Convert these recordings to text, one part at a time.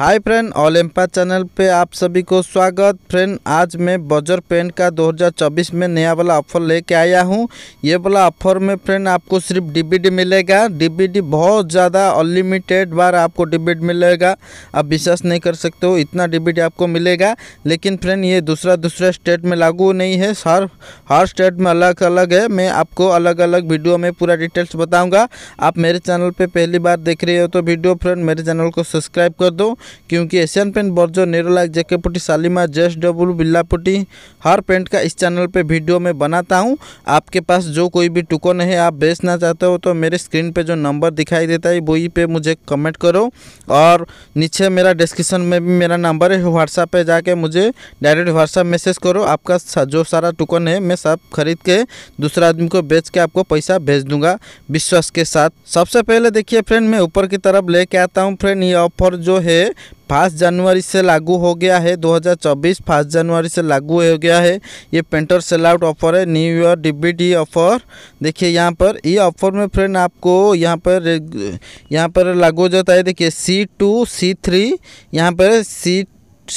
hi friend ओलम्पा channel पे आप सभी को स्वागत फ्रेंड आज मैं बजर पेंट का 2024 में नया वाला ऑफर लेके आया हूँ ये वाला ऑफर में फ्रेंड आपको सिर्फ डीबीडी मिलेगा डीबीडी बहुत ज़्यादा अनलिमिटेड बार आपको डीबीडी मिलेगा आप विश्वास नहीं कर सकते हो इतना डीबीडी आपको मिलेगा लेकिन फ्रेंड ये दूसरा दूसरा स्टेट में लागू नहीं है हर हर स्टेट में अलग अलग है मैं आपको अलग अलग वीडियो में पूरा डिटेल्स बताऊँगा आप मेरे चैनल पर पहली बार देख रहे हो तो वीडियो फ्रेंड मेरे चैनल को सब्सक्राइब कर दो क्योंकि एशियन पेंट बर्जो नेरोलाइक जेके पुटी सालिमा जेस डब्ल्यू बिल्ला पुटी हर पेंट का इस चैनल पे वीडियो में बनाता हूँ आपके पास जो कोई भी टुकन है आप बेचना चाहते हो तो मेरे स्क्रीन पे जो नंबर दिखाई देता है वही पे मुझे कमेंट करो और नीचे मेरा डिस्क्रिप्शन में भी मेरा नंबर है व्हाट्सएप पर जाके मुझे डायरेक्ट व्हाट्सएप मैसेज करो आपका जो सारा टुकन है मैं सब खरीद के दूसरा आदमी को बेच के आपको पैसा भेज दूंगा विश्वास के साथ सबसे पहले देखिए फ्रेंड मैं ऊपर की तरफ लेके आता हूँ फ्रेंड ये ऑफर जो है फास्ट जनवरी से लागू हो गया है 2024 फास्ट जनवरी से लागू हो गया है ये पेंटर सेल आउट ऑफर है न्यू ईयर डिबिडी ऑफर देखिए यहाँ पर ये ऑफर में फ्रेंड आपको यहाँ पर यहाँ पर लागू हो जाता है देखिए सी टू सी थ्री यहाँ पर C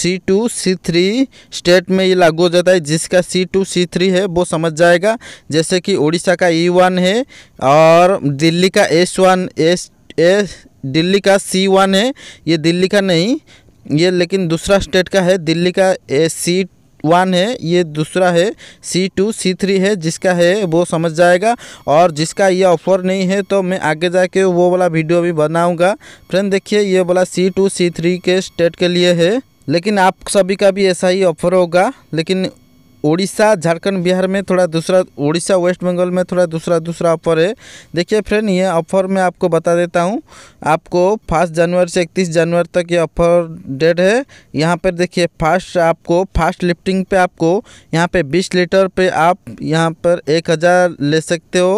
C two C three state में ये लागू हो जाता है जिसका सी टू सी थ्री है वो समझ जाएगा जैसे कि उड़ीसा का ई वन है और दिल्ली का S one S S Delhi का सी वन है ये दिल्ली का नहीं ये लेकिन दूसरा स्टेट का है दिल्ली का ए सी वन है ये दूसरा है सी टू सी थ्री है जिसका है वो समझ जाएगा और जिसका ये ऑफर नहीं है तो मैं आगे जाके वो वाला वीडियो भी बनाऊंगा फ्रेंड देखिए ये वाला सी टू सी थ्री के स्टेट के लिए है लेकिन आप सभी का भी ऐसा ही ऑफर होगा लेकिन उड़ीसा झारखंड बिहार में थोड़ा दूसरा उड़ीसा वेस्ट बंगाल में थोड़ा दूसरा दूसरा ऑफर है देखिए फ्रेंड ये ऑफर मैं आपको बता देता हूँ आपको फर्स्ट जनवरी से इकतीस जनवरी तक ये ऑफर डेट है यहाँ पर देखिए फास्ट आपको फास्ट लिफ्टिंग पे आपको यहाँ पे बीस लीटर पे आप यहाँ पर हज़ार ले सकते हो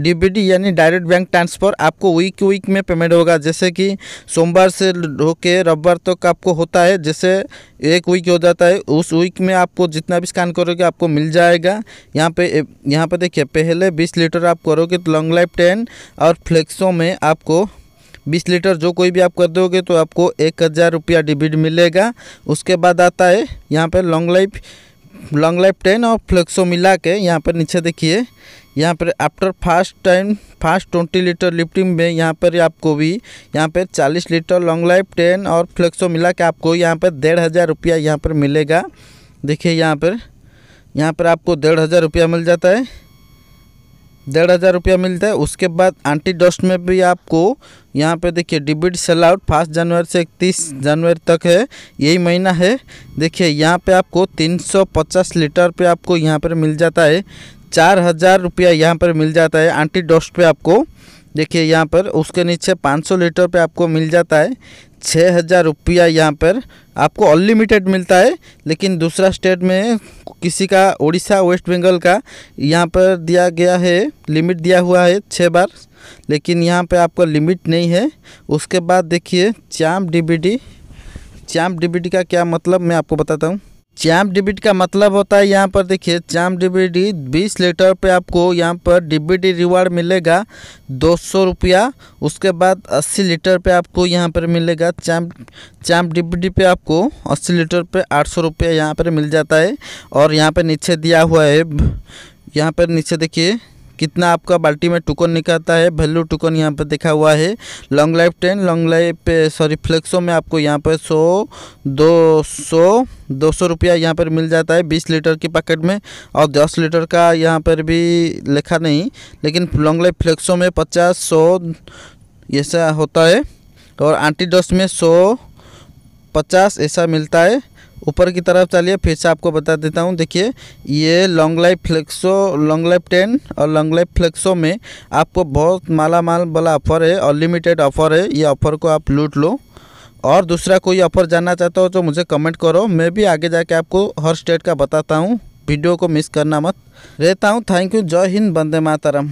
डी यानी डायरेक्ट बैंक ट्रांसफ़र आपको वीक वीक में पेमेंट होगा जैसे कि सोमवार से होके रविवार तक तो आपको होता है जैसे एक वीक हो जाता है उस वीक में आपको जितना भी स्कैन कर करोगे आपको मिल जाएगा यहाँ पे यहाँ पे देखिए पहले 20 लीटर आप करोगे तो लॉन्ग लाइफ 10 और फ्लेक्सो में आपको 20 लीटर जो कोई भी आप कर दोगे तो आपको एक हज़ार रुपया डिबिट मिलेगा उसके बाद आता है यहाँ पे long life long life ten और फ्लेक्सो मिला के यहाँ पर नीचे देखिए यहाँ पर after fast time fast twenty litre lifting में यहाँ पर आपको भी यहाँ पर चालीस लीटर लॉन्ग लाइफ टेन और फ्लेक्सो मिला के आपको यहाँ पर डेढ़ हज़ार रुपया यहाँ पर मिलेगा देखिए यहाँ पर यहाँ पर आपको डेढ़ हज़ार रुपया मिल जाता है डेढ़ हज़ार रुपया मिलता है उसके बाद आंटी डस्ट में भी आपको यहाँ पे देखिए डिबिट सेल आउट फर्स्ट जनवरी से इकतीस जनवरी तक है यही महीना है देखिए यहाँ पे आपको 350 लीटर पे आपको यहाँ पर मिल जाता है चार हज़ार रुपया यहाँ पर मिल जाता है आंटी डस्ट पे आपको देखिए यहाँ पर उसके नीचे 500 लीटर पे आपको मिल जाता है छः हज़ार रुपया यहाँ पर आपको अनलिमिटेड मिलता है लेकिन दूसरा स्टेट में किसी का उड़ीसा वेस्ट बंगाल का यहाँ पर दिया गया है लिमिट दिया हुआ है छः बार लेकिन यहाँ पर आपका लिमिट नहीं है उसके बाद देखिए चैम्प डीबीडी चाम डीबीडी का क्या मतलब मैं आपको बताता हूँ चैम्प डिबिट का मतलब होता है यहाँ पर देखिए चैम्प डिबिडी बीस लीटर पे आपको यहाँ पर डिबिडी रिवार्ड मिलेगा दो सौ रुपया उसके बाद अस्सी लीटर पे आपको यहाँ पर मिलेगा चैम्प चैम्प डिबिडी पे आपको अस्सी लीटर पे आठ सौ रुपया यहाँ पर मिल जाता है और यहाँ पर नीचे दिया हुआ है यहाँ पर नीचे देखिए कितना आपका बाल्टी में टुकन निकलता है वेल्यू टुकन यहाँ पर देखा हुआ है long life ten long life sorry Flexo में आपको यहाँ पर सौ दो सौ दो सौ रुपया यहाँ पर मिल जाता है बीस लीटर की पैकेट में और दस लीटर का यहाँ पर भी लिखा नहीं लेकिन लॉन्ग लाइफ फ्लेक्सो में पचास सौ ऐसा होता है और आंटी डस्ट में सौ पचास ऐसा मिलता है ऊपर की तरफ चलिए फिर से आपको बता देता हूँ देखिए ये long life Flexo long life ten और लॉन्ग लाइफ फ्लेक्सो में आपको बहुत माला माल वाला ऑफर है अनलिमिटेड ऑफर है ये ऑफर को आप लूट लो और दूसरा कोई ऑफर जानना चाहता हो तो मुझे कमेंट करो मैं भी आगे जाके आपको हर स्टेट का बताता हूँ वीडियो को मिस करना मत रहता हूँ थैंक यू जय हिंद बंदे मातरम